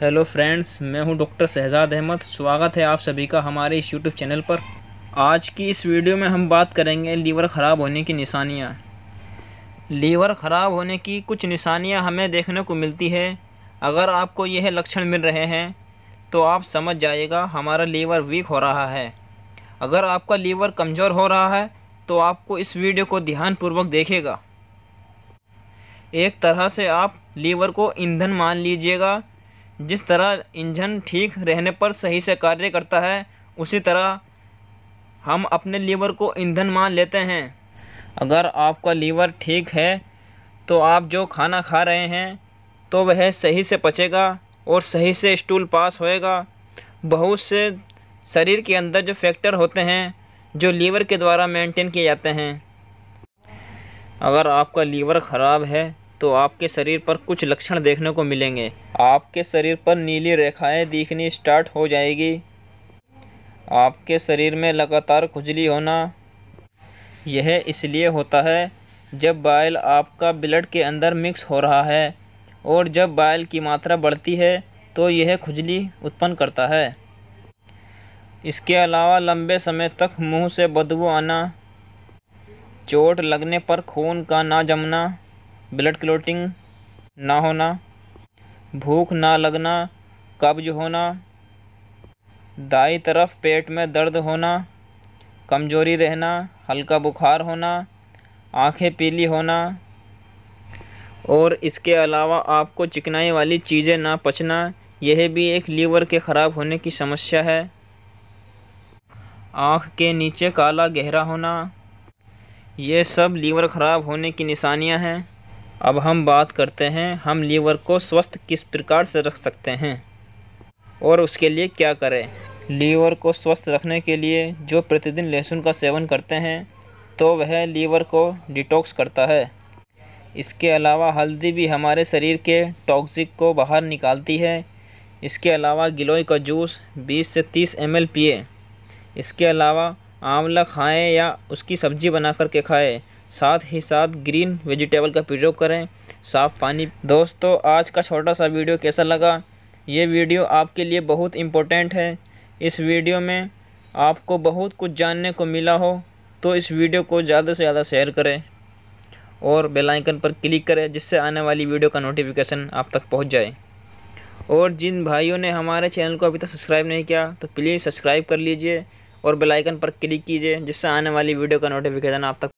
hello friends मैं हूं doctor Shahzad Ahmad स्वागत है आप सभी का हमारे इस यूट्यूब चैनल पर आज की इस वीडियो में हम बात करेंगे लीवर ख़राब होने की निशानियां लीवर ख़राब होने की कुछ निशानियां हमें देखने को मिलती है अगर आपको यह लक्षण मिल रहे हैं तो आप समझ जाइएगा हमारा लीवर वीक हो रहा है अगर आपका लीवर कमज़ोर हो रहा है तो आपको इस वीडियो को ध्यानपूर्वक देखेगा एक तरह से आप लीवर को ईंधन मान लीजिएगा जिस तरह इंजन ठीक रहने पर सही से कार्य करता है उसी तरह हम अपने लीवर को ईंधन मान लेते हैं अगर आपका लीवर ठीक है तो आप जो खाना खा रहे हैं तो वह सही से पचेगा और सही से स्टूल पास होएगा बहुत से शरीर के अंदर जो फैक्टर होते हैं जो लीवर के द्वारा मेंटेन किए जाते हैं अगर आपका लीवर ख़राब है तो आपके शरीर पर कुछ लक्षण देखने को मिलेंगे आपके शरीर पर नीली रेखाएं दिखनी स्टार्ट हो जाएगी आपके शरीर में लगातार खुजली होना यह इसलिए होता है जब बाइल आपका ब्लड के अंदर मिक्स हो रहा है और जब बाइल की मात्रा बढ़ती है तो यह खुजली उत्पन्न करता है इसके अलावा लंबे समय तक मुंह से बदबू आना चोट लगने पर खून का ना जमना ब्लड क्लोटिंग ना होना भूख ना लगना कब्ज होना दाई तरफ पेट में दर्द होना कमजोरी रहना हल्का बुखार होना आंखें पीली होना और इसके अलावा आपको चिकनाई वाली चीज़ें ना पचना यह भी एक लीवर के ख़राब होने की समस्या है आँख के नीचे काला गहरा होना ये सब लीवर ख़राब होने की निशानियाँ हैं अब हम बात करते हैं हम लीवर को स्वस्थ किस प्रकार से रख सकते हैं और उसके लिए क्या करें लीवर को स्वस्थ रखने के लिए जो प्रतिदिन लहसुन का सेवन करते हैं तो वह लीवर को डिटॉक्स करता है इसके अलावा हल्दी भी हमारे शरीर के टॉक्सिक को बाहर निकालती है इसके अलावा गिलोय का जूस 20 से 30 एम पिए इसके अलावा आंवला खाएं या उसकी सब्ज़ी बना करके खाएं साथ ही साथ ग्रीन वेजिटेबल का प्रयोग करें साफ पानी दोस्तों आज का छोटा सा वीडियो कैसा लगा ये वीडियो आपके लिए बहुत इम्पोर्टेंट है इस वीडियो में आपको बहुत कुछ जानने को मिला हो तो इस वीडियो को ज़्यादा से ज़्यादा शेयर करें और बेल आइकन पर क्लिक करें जिससे आने वाली वीडियो का नोटिफिकेशन आप तक पहुंच जाए और जिन भाइयों ने हमारे चैनल को अभी तक सब्सक्राइब नहीं किया तो प्लीज़ सब्सक्राइब कर लीजिए और बेल आइकन पर क्लिक कीजिए जिससे आने वाली वीडियो का नोटिफिकेशन आप तक